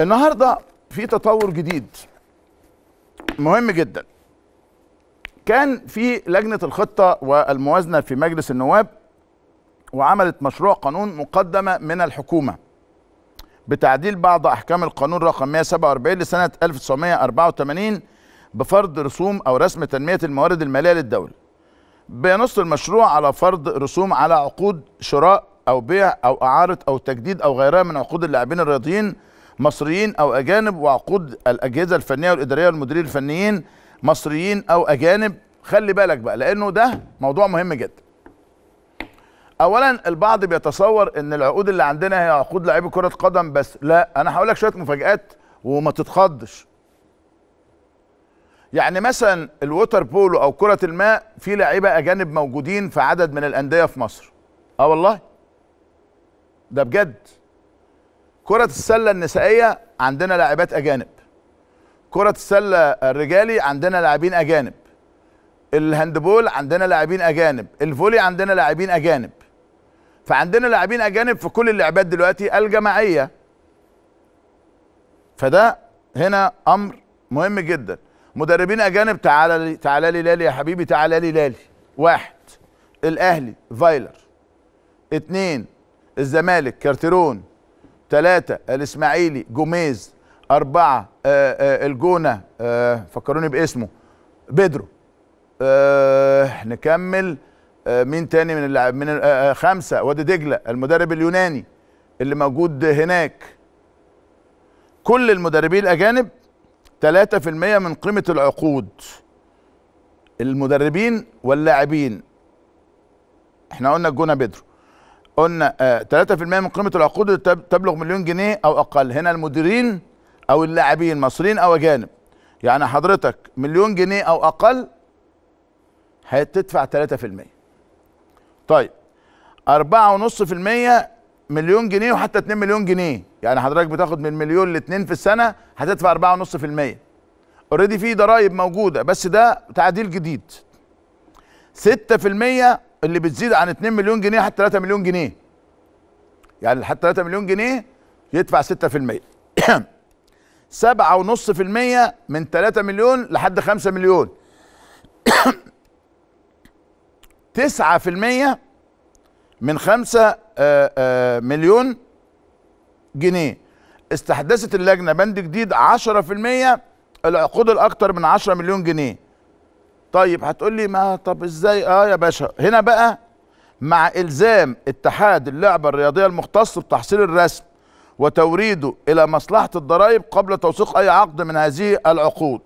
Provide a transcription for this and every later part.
النهارده في تطور جديد مهم جدا كان في لجنه الخطه والموازنه في مجلس النواب وعملت مشروع قانون مقدمه من الحكومه بتعديل بعض احكام القانون رقم 147 لسنه 1984 بفرض رسوم او رسم تنميه الموارد الماليه للدوله. بينص المشروع على فرض رسوم على عقود شراء او بيع او اعاره او تجديد او غيرها من عقود اللاعبين الرياضيين مصريين او اجانب وعقود الاجهزه الفنيه والاداريه والمديرين الفنيين مصريين او اجانب خلي بالك بقى لانه ده موضوع مهم جدا اولا البعض بيتصور ان العقود اللي عندنا هي عقود لاعبي كره قدم بس لا انا هقول لك شويه مفاجات وما تتخضش يعني مثلا الووتر بولو او كره الماء في لعيبه اجانب موجودين في عدد من الانديه في مصر اه والله ده بجد كرة السلة النسائية عندنا لاعبات أجانب كرة السلة الرجالي عندنا لاعبين أجانب الهاندبول عندنا لاعبين أجانب الفولي عندنا لاعبين أجانب فعندنا لاعبين أجانب في كل اللعبات دلوقتي الجماعية فده هنا أمر مهم جدا مدربين أجانب تعالى لي تعالى لي لالي يا حبيبي تعالى لي لالي واحد الأهلي فايلر اتنين الزمالك كارتيرون ثلاثة الإسماعيلي جوميز أربعة آآ آه، آآ آه، الجونة آآ آه، فكروني باسمه بيدرو نكمل مين تاني من اللاعب من خمسة وادي دجلة المدرب اليوناني اللي موجود هناك كل المدربين الأجانب 3% من قيمة العقود المدربين واللاعبين احنا قلنا الجونة بيدرو قلنا 3% آه، من قيمه العقود تبلغ مليون جنيه او اقل هنا المديرين او اللاعبين مصريين او اجانب يعني حضرتك مليون جنيه او اقل هتدفع 3% طيب 4.5% مليون جنيه وحتى 2 مليون جنيه يعني حضرتك بتاخد من مليون ل 2 في السنه هتدفع 4.5% اوريدي في ضرائب موجوده بس ده تعديل جديد 6% اللي بتزيد عن 2 مليون جنيه حتى 3 مليون جنيه يعني حتى 3 مليون جنيه يدفع 6% 7.5% من 3 مليون لحد 5 مليون 9% من 5 آه، آه، مليون جنيه استحدثت اللجنه بند جديد 10% العقود الاكثر من 10 مليون جنيه طيب هتقول لي ما طب ازاي اه يا باشا هنا بقى مع الزام اتحاد اللعبه الرياضيه المختص بتحصيل الرسم وتوريده الى مصلحه الضرائب قبل توثيق اي عقد من هذه العقود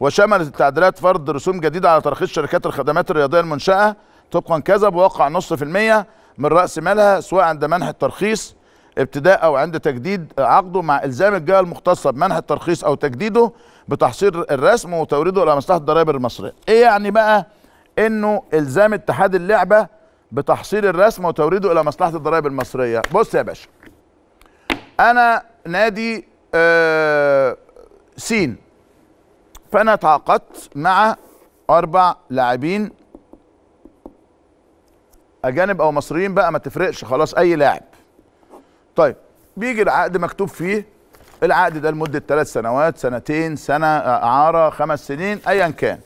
وشملت التعديلات فرض رسوم جديده على ترخيص شركات الخدمات الرياضيه المنشاه طبقا كذا بواقع نص في المية من راس مالها سواء عند منح الترخيص ابتداء او عند تجديد عقده مع الزام الجهه المختصه بمنح الترخيص او تجديده بتحصيل الرسم وتوريده الى مصلحه الضرائب المصريه ايه يعني بقى انه الزام اتحاد اللعبه بتحصيل الرسم وتوريده الى مصلحه الضرائب المصريه بص يا باشا انا نادي آه سين فانا تعاقدت مع اربع لاعبين اجانب او مصريين بقى ما تفرقش خلاص اي لاعب طيب بيجي العقد مكتوب فيه العقد ده لمده ثلاث سنوات سنتين سنه اعاره خمس سنين ايا كان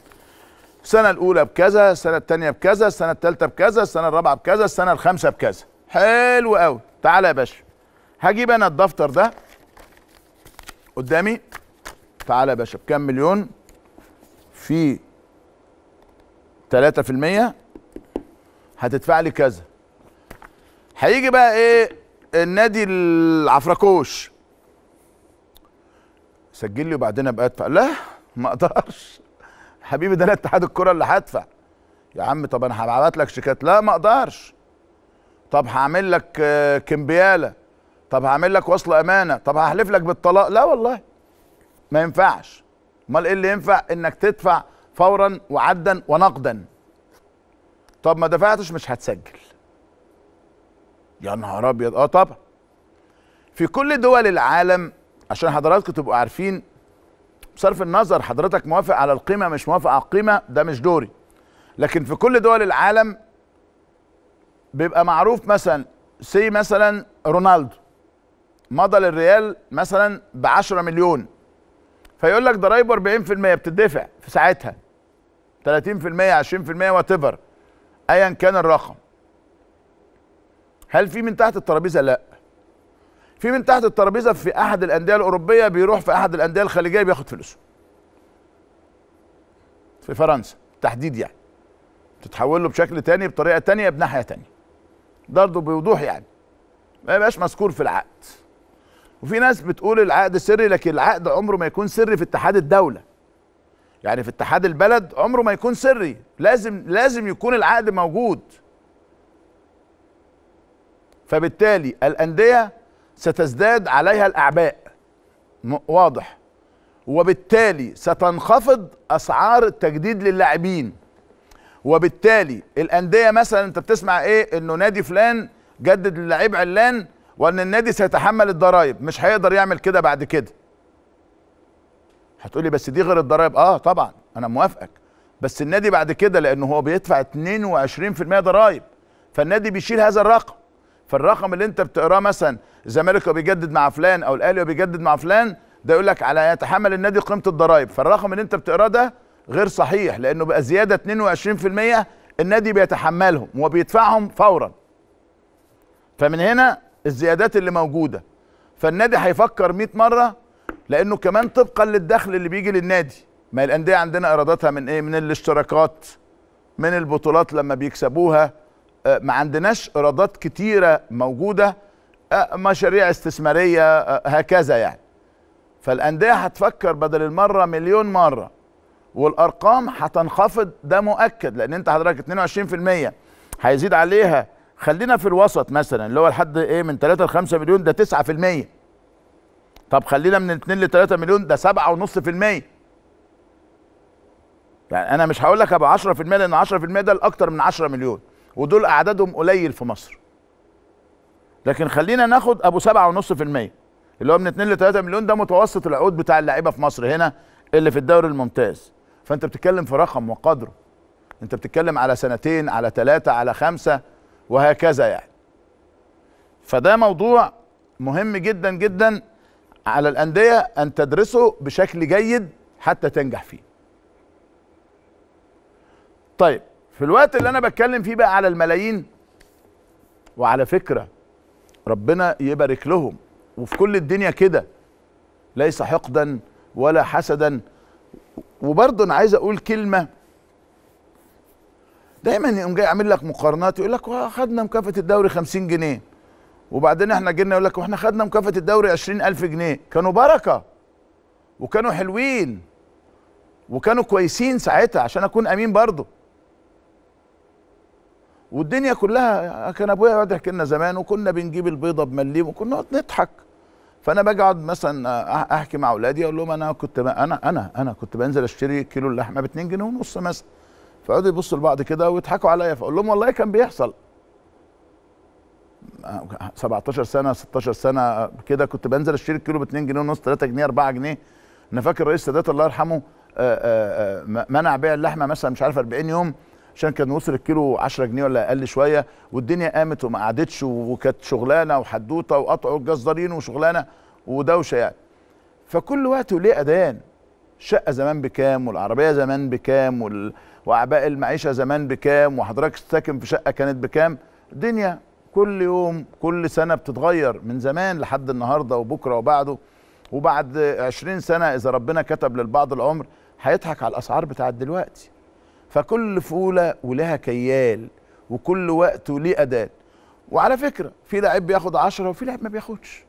السنه الاولى بكذا السنه الثانيه بكذا السنه الثالثه بكذا السنه الرابعه بكذا السنه الخامسه بكذا حلو قوي تعالى يا باشا هجيب انا الدفتر ده قدامي تعالى يا باشا بكام مليون في 3% هتدفع لي كذا هيجي بقى ايه النادي العفركوش سجل لي وبعدين ابقى ادفع لا ما اقدرش حبيبي ده انا اتحاد الكره اللي هدفع يا عم طب انا هبعت لك شيكات لا ما اقدرش طب هعمل لك آه، كمبياله طب هعمل لك وصل امانه طب هحلف لك بالطلاق لا والله ما ينفعش امال ايه اللي ينفع انك تدفع فورا وعدا ونقدا طب ما دفعتش مش هتسجل يا نهار ابيض اه طبعا في كل دول العالم عشان حضراتكم تبقوا عارفين بصرف النظر حضرتك موافق على القيمه مش موافق على القيمه ده مش دوري لكن في كل دول العالم بيبقى معروف مثلا سي مثلا رونالدو مضى للريال مثلا ب 10 مليون فيقول لك ضرايبه 40% بتدفع في ساعتها 30% 20% وات ايفر ايا كان الرقم هل في من تحت الترابيزه لا في من تحت الترابيزه في احد الانديه الاوروبيه بيروح في احد الانديه الخليجيه بياخد فلوسه في فرنسا تحديد يعني تتحول له بشكل تاني بطريقه تانيه بناحيه تانيه برضه بوضوح يعني ما يبقاش مذكور في العقد وفي ناس بتقول العقد سري لكن العقد عمره ما يكون سري في اتحاد الدوله يعني في اتحاد البلد عمره ما يكون سري لازم لازم يكون العقد موجود فبالتالي الانديه ستزداد عليها الأعباء واضح وبالتالي ستنخفض أسعار التجديد للاعبين وبالتالي الأندية مثلا أنت بتسمع إيه إنه نادي فلان جدد للاعيب علان وإن النادي سيتحمل الضرايب مش هيقدر يعمل كده بعد كده هتقولي بس دي غير الضرايب اه طبعا انا موافقك بس النادي بعد كده لانه هو بيدفع 22% ضرايب فالنادي بيشيل هذا الرقم فالرقم اللي انت بتقراه مثلا الزمالك بيجدد مع فلان او الاهلي بيجدد مع فلان ده يقول لك على يتحمل النادي قيمه الضرائب فالرقم اللي انت بتقراه ده غير صحيح لانه بقى زياده 22% النادي بيتحملهم وبيدفعهم فورا فمن هنا الزيادات اللي موجوده فالنادي هيفكر 100 مره لانه كمان طبقا للدخل اللي بيجي للنادي ما الانديه عندنا ايراداتها من ايه من الاشتراكات من البطولات لما بيكسبوها آه، ما عندناش ايرادات كتيره موجوده آه، مشاريع استثماريه آه، هكذا يعني فالانديه هتفكر بدل المره مليون مره والارقام هتنخفض ده مؤكد لان انت حضرتك 22% هيزيد عليها خلينا في الوسط مثلا اللي هو لحد ايه من 3 ل 5 مليون ده 9% طب خلينا من 2 ل 3 مليون ده 7.5% يعني انا مش هقول لك ابقى 10% لان 10% ده الاكتر من 10 مليون ودول اعدادهم قليل في مصر لكن خلينا ناخد ابو 7.5% اللي هو من 2 ل 3 مليون ده متوسط العقود بتاع اللعيبه في مصر هنا اللي في الدوري الممتاز فانت بتتكلم في رقم وقدره انت بتتكلم على سنتين على ثلاثه على خمسه وهكذا يعني فده موضوع مهم جدا جدا على الانديه ان تدرسه بشكل جيد حتى تنجح فيه طيب في الوقت اللي انا بتكلم فيه بقى على الملايين وعلى فكره ربنا يبارك لهم وفي كل الدنيا كده ليس حقدا ولا حسدا وبرضه انا عايز اقول كلمه دايما يقوم جاي عامل لك مقارنات يقول لك خدنا مكافاه الدوري 50 جنيه وبعدين احنا جينا يقول لك واحنا خدنا مكافاه الدوري 20000 جنيه كانوا بركه وكانوا حلوين وكانوا كويسين ساعتها عشان اكون امين برضه والدنيا كلها كان ابويا يقعد يحكي لنا زمان وكنا بنجيب البيضه بمليم وكنا نضحك فانا باجي اقعد مثلا احكي مع اولادي اقول لهم انا كنت انا انا انا كنت بنزل اشتري كيلو اللحمه ب 2 جنيه ونص مثلا فيقعدوا يبصوا لبعض كده ويضحكوا عليا فاقول لهم والله كان بيحصل 17 سنه 16 سنه كده كنت بنزل اشتري الكيلو ب 2 جنيه ونص 3 جنيه 4 جنيه انا فاكر الرئيس السادات الله يرحمه آه، آه، آه، منع بيع اللحمه مثلا مش عارف 40 يوم عشان كان وصل الكيلو 10 جنيه ولا اقل شويه والدنيا قامت وما قعدتش وكانت شغلانه وحدوته وقطعوا الجزارين وشغلانه ودوشه يعني فكل وقت وليه اذان الشقه زمان بكام والعربيه زمان بكام وال... واعباء المعيشه زمان بكام وحضرتك ساكن في شقه كانت بكام الدنيا كل يوم كل سنه بتتغير من زمان لحد النهارده وبكره وبعده وبعد 20 سنه اذا ربنا كتب للبعض العمر هيضحك على الاسعار بتاعت دلوقتي فكل فوله ولها كيال وكل وقت وليه أداة وعلى فكره في لعيب بياخد عشرة وفي لعيب ما بياخدش